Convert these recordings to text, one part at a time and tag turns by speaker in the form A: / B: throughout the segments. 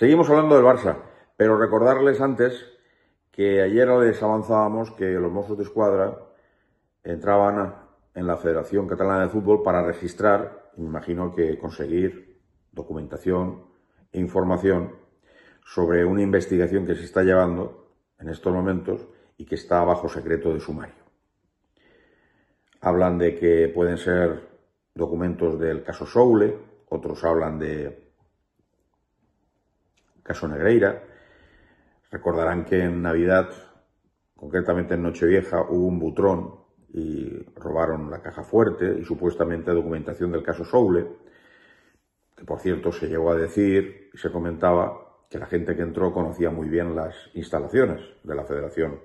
A: Seguimos hablando del Barça, pero recordarles antes que ayer les avanzábamos que los Mossos de escuadra entraban en la Federación Catalana de Fútbol para registrar, me imagino que conseguir documentación e información sobre una investigación que se está llevando en estos momentos y que está bajo secreto de sumario. Hablan de que pueden ser documentos del caso Soule, otros hablan de caso Negreira. Recordarán que en Navidad, concretamente en Nochevieja, hubo un butrón y robaron la caja fuerte y supuestamente documentación del caso Soule, que por cierto se llegó a decir y se comentaba que la gente que entró conocía muy bien las instalaciones de la Federación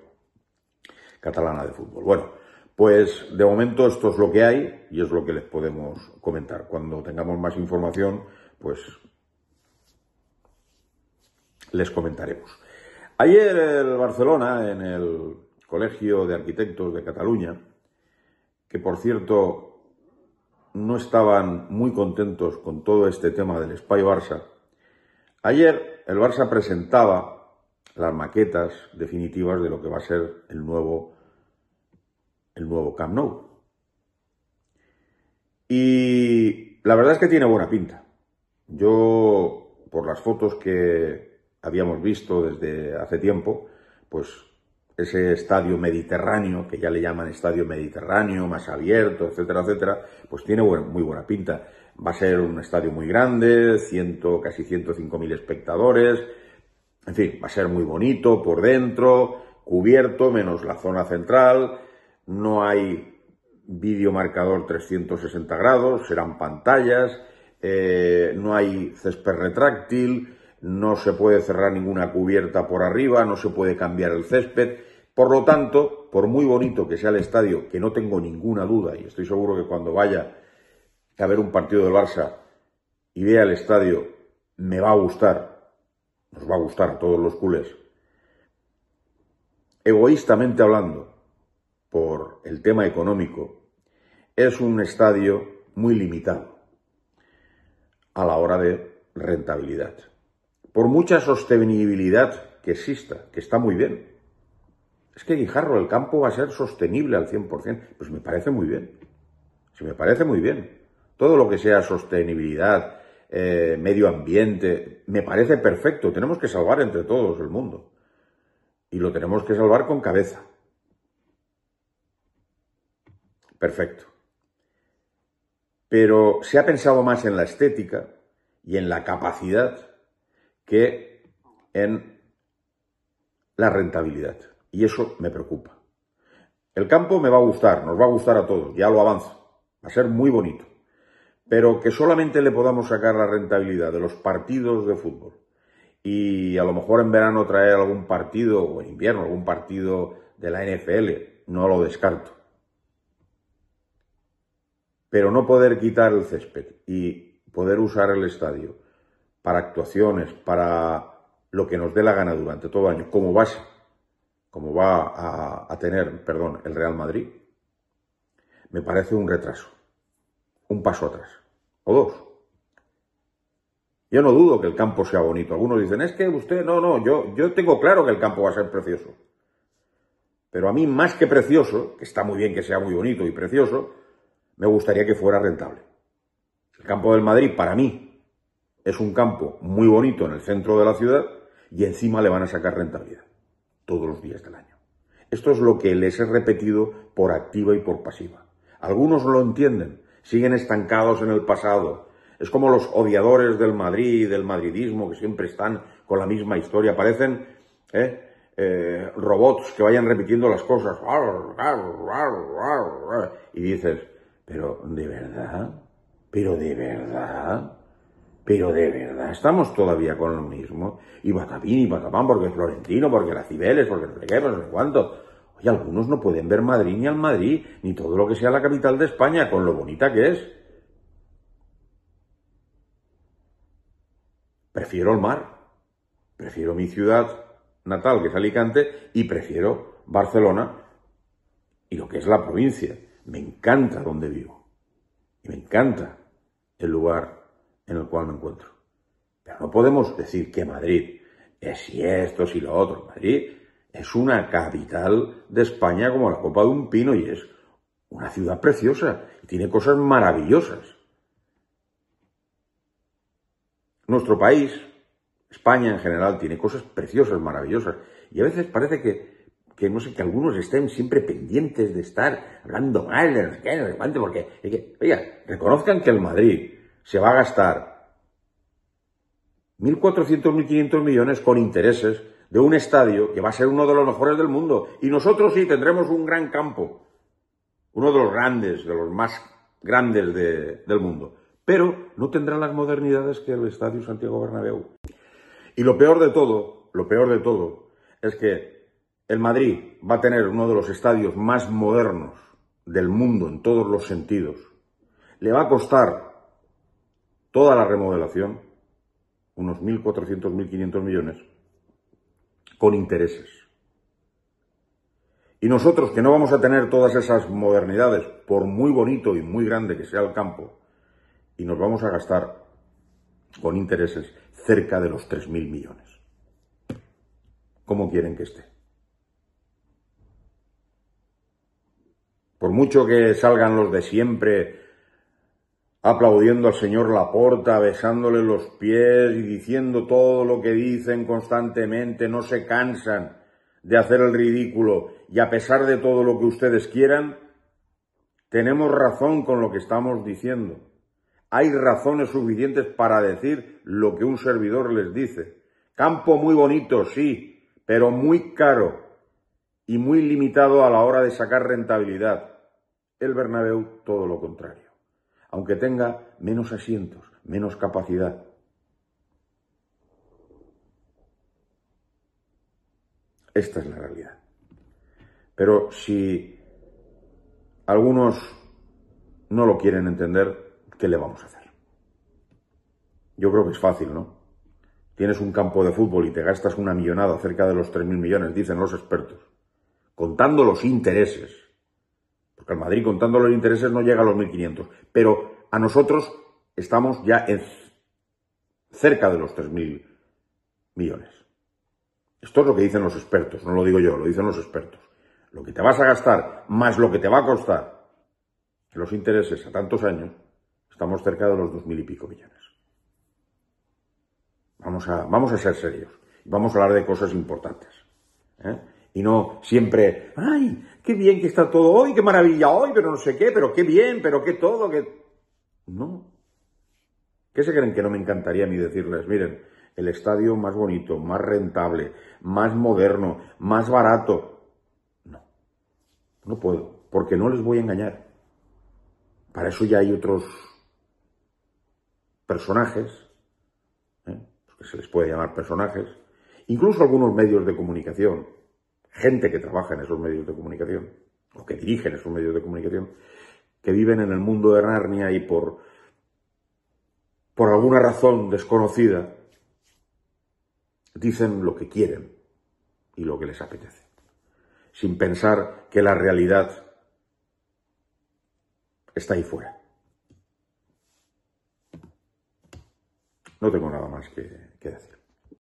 A: Catalana de Fútbol. Bueno, pues de momento esto es lo que hay y es lo que les podemos comentar. Cuando tengamos más información, pues les comentaremos. Ayer el Barcelona, en el Colegio de Arquitectos de Cataluña, que por cierto no estaban muy contentos con todo este tema del Spy Barça, ayer el Barça presentaba las maquetas definitivas de lo que va a ser el nuevo, el nuevo Camp Nou. Y la verdad es que tiene buena pinta. Yo, por las fotos que habíamos visto desde hace tiempo, pues ese estadio mediterráneo, que ya le llaman estadio mediterráneo, más abierto, etcétera, etcétera, pues tiene muy buena pinta. Va a ser un estadio muy grande, ciento, casi 105.000 espectadores, en fin, va a ser muy bonito por dentro, cubierto, menos la zona central, no hay marcador 360 grados, serán pantallas, eh, no hay césped retráctil, no se puede cerrar ninguna cubierta por arriba, no se puede cambiar el césped. Por lo tanto, por muy bonito que sea el estadio, que no tengo ninguna duda, y estoy seguro que cuando vaya a ver un partido del Barça y vea el estadio, me va a gustar, nos va a gustar a todos los culés. Egoístamente hablando, por el tema económico, es un estadio muy limitado a la hora de rentabilidad por mucha sostenibilidad que exista, que está muy bien. Es que Guijarro, el campo va a ser sostenible al 100%. Pues me parece muy bien. Se me parece muy bien. Todo lo que sea sostenibilidad, eh, medio ambiente, me parece perfecto. Tenemos que salvar entre todos el mundo. Y lo tenemos que salvar con cabeza. Perfecto. Pero se ha pensado más en la estética y en la capacidad que en la rentabilidad. Y eso me preocupa. El campo me va a gustar, nos va a gustar a todos, ya lo avanza, Va a ser muy bonito. Pero que solamente le podamos sacar la rentabilidad de los partidos de fútbol y a lo mejor en verano traer algún partido, o en invierno algún partido de la NFL, no lo descarto. Pero no poder quitar el césped y poder usar el estadio para actuaciones, para lo que nos dé la gana durante todo el año, como base, como va a, tener, perdón, el Real Madrid, me parece un retraso, un paso atrás, o dos. Yo no dudo que el campo sea bonito. Algunos dicen, es que usted, no, no, yo, yo tengo claro que el campo va a ser precioso. Pero a mí, más que precioso, que está muy bien que sea muy bonito y precioso, me gustaría que fuera rentable. El campo del Madrid, para mí, es un campo muy bonito en el centro de la ciudad y encima le van a sacar rentabilidad todos los días del año. Esto es lo que les he repetido por activa y por pasiva. Algunos lo entienden, siguen estancados en el pasado. Es como los odiadores del Madrid, del madridismo, que siempre están con la misma historia. Parecen ¿eh? Eh, robots que vayan repitiendo las cosas. Y dices, pero de verdad, pero de verdad. Pero de verdad, estamos todavía con lo mismo. Y Batapín y Batapán, porque Florentino, porque la Cibeles, porque no sé qué, no sé cuánto. Oye, algunos no pueden ver Madrid ni al Madrid, ni todo lo que sea la capital de España, con lo bonita que es. Prefiero el mar. Prefiero mi ciudad natal, que es Alicante, y prefiero Barcelona y lo que es la provincia. Me encanta donde vivo. Y me encanta el lugar en el cual me encuentro. Pero no podemos decir que Madrid es si esto, si lo otro. Madrid es una capital de España como la copa de un pino y es una ciudad preciosa y tiene cosas maravillosas. Nuestro país, España en general, tiene cosas preciosas, maravillosas. Y a veces parece que, no sé, que algunos estén siempre pendientes de estar hablando mal de no sé qué, no sé cuánto, porque, que, oiga, reconozcan que el Madrid se va a gastar 1.400, 1.500 millones con intereses de un estadio que va a ser uno de los mejores del mundo. Y nosotros sí tendremos un gran campo, uno de los grandes, de los más grandes del mundo. Pero no tendrá las modernidades que el Estadio Santiago Bernabéu. Y lo peor de todo, lo peor de todo, es que el Madrid va a tener uno de los estadios más modernos del mundo en todos los sentidos. Le va a costar toda la remodelación, unos 1.400, 1.500 millones, con intereses. Y nosotros que no vamos a tener todas esas modernidades, por muy bonito y muy grande que sea el campo, y nos vamos a gastar con intereses cerca de los 3.000 millones. ¿Cómo quieren que esté? Por mucho que salgan los de siempre aplaudiendo al señor Laporta, besándole los pies y diciendo todo lo que dicen constantemente, no se cansan de hacer el ridículo y a pesar de todo lo que ustedes quieran, tenemos razón con lo que estamos diciendo. Hay razones suficientes para decir lo que un servidor les dice. Campo muy bonito, sí, pero muy caro y muy limitado a la hora de sacar rentabilidad. El Bernabéu todo lo contrario aunque tenga menos asientos, menos capacidad. Esta es la realidad. Pero si algunos no lo quieren entender, ¿qué le vamos a hacer? Yo creo que es fácil, ¿no? Tienes un campo de fútbol y te gastas una millonada cerca de los 3.000 millones, dicen los expertos, contando los intereses porque el Madrid, contando los intereses, no llega a los 1.500. Pero a nosotros estamos ya en cerca de los 3.000 millones. Esto es lo que dicen los expertos, no lo digo yo, lo dicen los expertos. Lo que te vas a gastar más lo que te va a costar los intereses a tantos años, estamos cerca de los 2.000 y pico millones. Vamos a, vamos a ser serios vamos a hablar de cosas importantes. ¿eh? Y no siempre, ay, qué bien que está todo hoy, qué maravilla hoy, pero no sé qué, pero qué bien, pero qué todo, que... No. ¿Qué se creen que no me encantaría a mí decirles? Miren, el estadio más bonito, más rentable, más moderno, más barato. No, no puedo, porque no les voy a engañar. Para eso ya hay otros personajes, ¿eh? pues que se les puede llamar personajes, incluso algunos medios de comunicación, gente que trabaja en esos medios de comunicación, o que dirigen esos medios de comunicación, que viven en el mundo de Narnia y por, por alguna razón desconocida, dicen lo que quieren y lo que les apetece, sin pensar que la realidad está ahí fuera. No tengo nada más que decir.